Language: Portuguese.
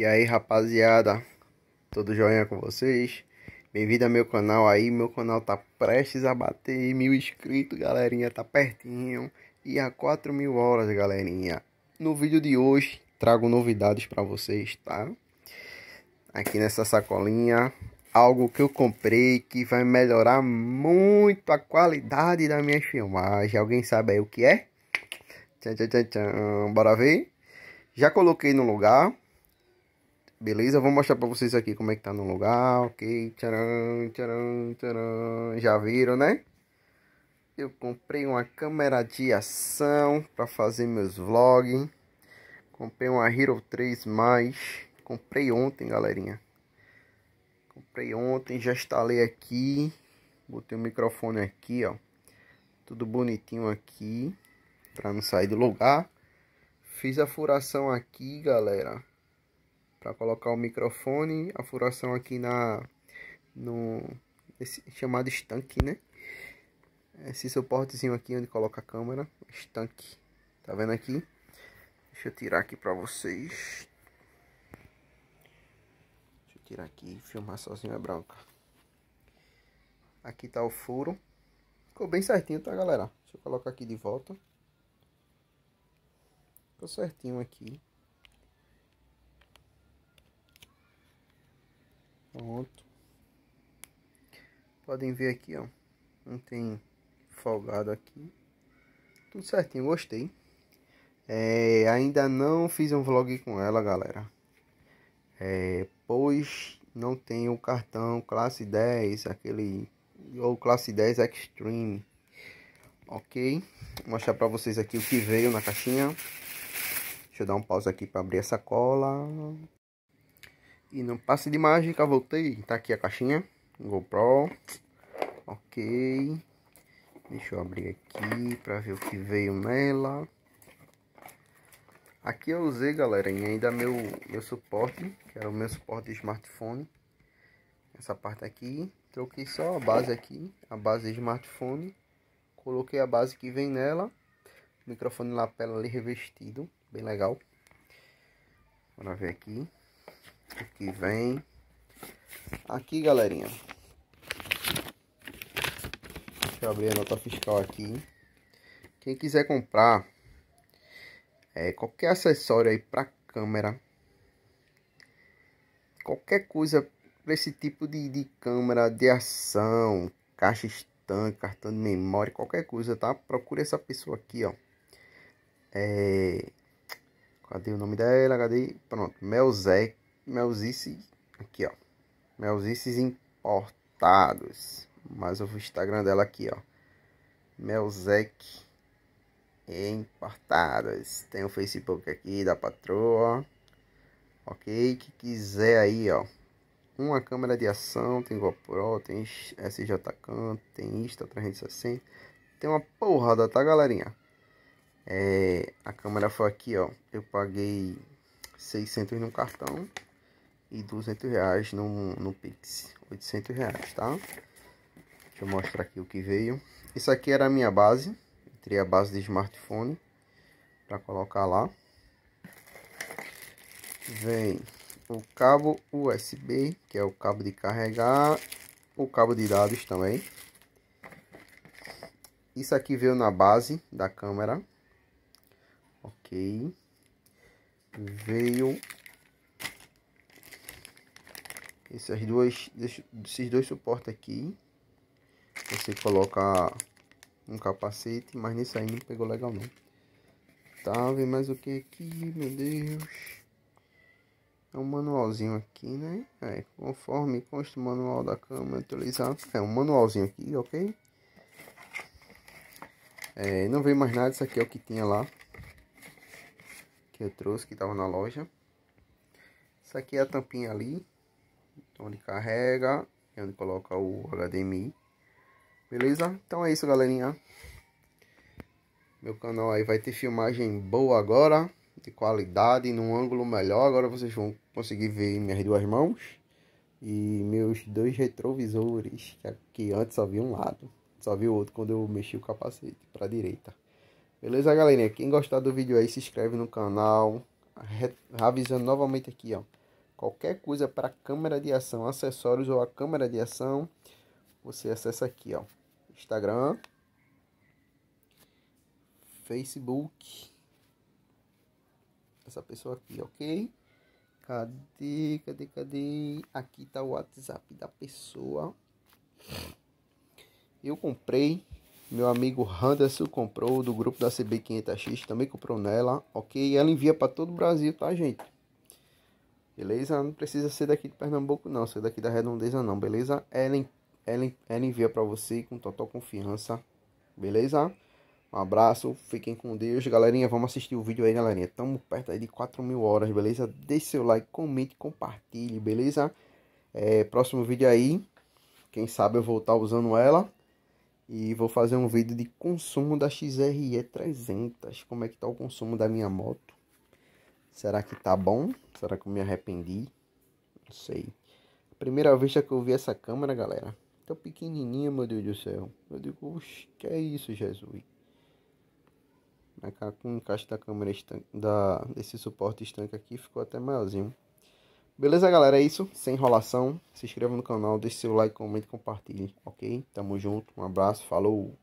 E aí rapaziada, tudo jóia com vocês? Bem-vindo ao meu canal aí, meu canal tá prestes a bater mil inscritos galerinha, tá pertinho E a 4 mil horas galerinha No vídeo de hoje trago novidades pra vocês, tá? Aqui nessa sacolinha, algo que eu comprei que vai melhorar muito a qualidade da minha filmagem Alguém sabe aí o que é? Tchan, tchan, tchan, tchan. Bora ver? Já coloquei no lugar Beleza? Vou mostrar pra vocês aqui como é que tá no lugar, ok? Tcharam, tcharam, tcharam. Já viram, né? Eu comprei uma câmera de ação pra fazer meus vlogs. Comprei uma Hero 3+. Mais. Comprei ontem, galerinha. Comprei ontem, já instalei aqui. Botei o microfone aqui, ó. Tudo bonitinho aqui. Pra não sair do lugar. Fiz a furação aqui, galera para colocar o microfone, a furação aqui na no esse chamado estanque, né? Esse suportezinho aqui onde coloca a câmera, estanque. Tá vendo aqui? Deixa eu tirar aqui para vocês. Deixa eu tirar aqui, filmar sozinho é branca. Aqui tá o furo. Ficou bem certinho, tá, galera? Deixa eu colocar aqui de volta. Ficou certinho aqui. Pronto. Podem ver aqui, ó. Não tem folgado aqui. Tudo certinho, gostei. É, ainda não fiz um vlog com ela, galera. É, pois não tem o cartão classe 10, aquele ou classe 10 Extreme. Ok, vou mostrar para vocês aqui o que veio na caixinha. Deixa eu dar um pause aqui para abrir a sacola. E não passe de mágica, voltei. Tá aqui a caixinha. GoPro. Ok. Deixa eu abrir aqui para ver o que veio nela. Aqui eu usei, galera, e ainda meu, meu suporte, que era o meu suporte de smartphone. Essa parte aqui. Troquei só a base aqui, a base de smartphone. Coloquei a base que vem nela. Microfone lapela ali revestido, bem legal. Bora ver aqui que vem. Aqui, galerinha. Deixa eu abrir a nota fiscal aqui. Quem quiser comprar é, qualquer acessório aí para câmera, qualquer coisa para esse tipo de, de câmera de ação, caixa estanque, cartão de memória, qualquer coisa, tá? Procure essa pessoa aqui, ó. É... Cadê o nome dela? Cadê? Pronto, Melzec. Melzice aqui, ó. Melzice importados. Mas o Instagram dela aqui, ó. Melzec importados. Tem o Facebook aqui da patroa, ok? Que quiser aí, ó. Uma câmera de ação, tem GoPro, tem SJ Cam, tem Insta 360. Tem uma porrada, tá, galerinha? É, a câmera foi aqui, ó. Eu paguei 600 no cartão e 200 reais no, no Pix, 800 reais, tá? Deixa eu mostrar aqui o que veio. Isso aqui era a minha base, Entrei a base de smartphone para colocar lá. Vem o cabo USB, que é o cabo de carregar, o cabo de dados também. Isso aqui veio na base da câmera. Ok. Veio essas duas, esses dois suportes aqui, você coloca um capacete, mas nesse aí não pegou legal não. Tá, vem mais o que aqui, meu Deus. É um manualzinho aqui, né? É, conforme consta o manual da câmera utilizado, é um manualzinho aqui, ok? É, não veio mais nada, isso aqui é o que tinha lá. Que eu trouxe, que tava na loja. Isso aqui é a tampinha ali onde carrega, é onde coloca o HDMI. Beleza? Então é isso, galerinha. Meu canal aí vai ter filmagem boa agora, de qualidade, num ângulo melhor. Agora vocês vão conseguir ver minhas duas mãos e meus dois retrovisores, que antes só vi um lado. Só vi o outro quando eu mexi o capacete para a direita. Beleza, galerinha? Quem gostar do vídeo aí, se inscreve no canal. Re... Avisando novamente aqui, ó qualquer coisa para câmera de ação, acessórios ou a câmera de ação, você acessa aqui, ó. Instagram, Facebook, essa pessoa aqui, ok? Cadê, cadê, cadê? Aqui tá o WhatsApp da pessoa. Eu comprei, meu amigo Henderson comprou do grupo da CB500X, também comprou nela, ok? Ela envia para todo o Brasil, tá, gente? Beleza? Não precisa ser daqui de Pernambuco, não. Ser daqui da Redondeza, não. Beleza? Ellen, Ellen, Ellen envia para você com total confiança. Beleza? Um abraço, fiquem com Deus. Galerinha, vamos assistir o vídeo aí, galerinha. Estamos perto aí de 4 mil horas, beleza? Deixe seu like, comente, compartilhe, beleza? É, próximo vídeo aí, quem sabe eu vou estar usando ela. E vou fazer um vídeo de consumo da XRE 300. Como é que tá o consumo da minha moto. Será que tá bom? Será que eu me arrependi? Não sei. Primeira vez que eu vi essa câmera, galera. Tão pequenininha, meu Deus do céu. Eu digo, oxe, que é isso, Jesus? Mas com o encaixe da câmera estanque, da, desse suporte estanque aqui ficou até maiorzinho. Beleza, galera? É isso. Sem enrolação. Se inscreva no canal, deixe seu like, comente, compartilhe. Ok? Tamo junto. Um abraço. Falou.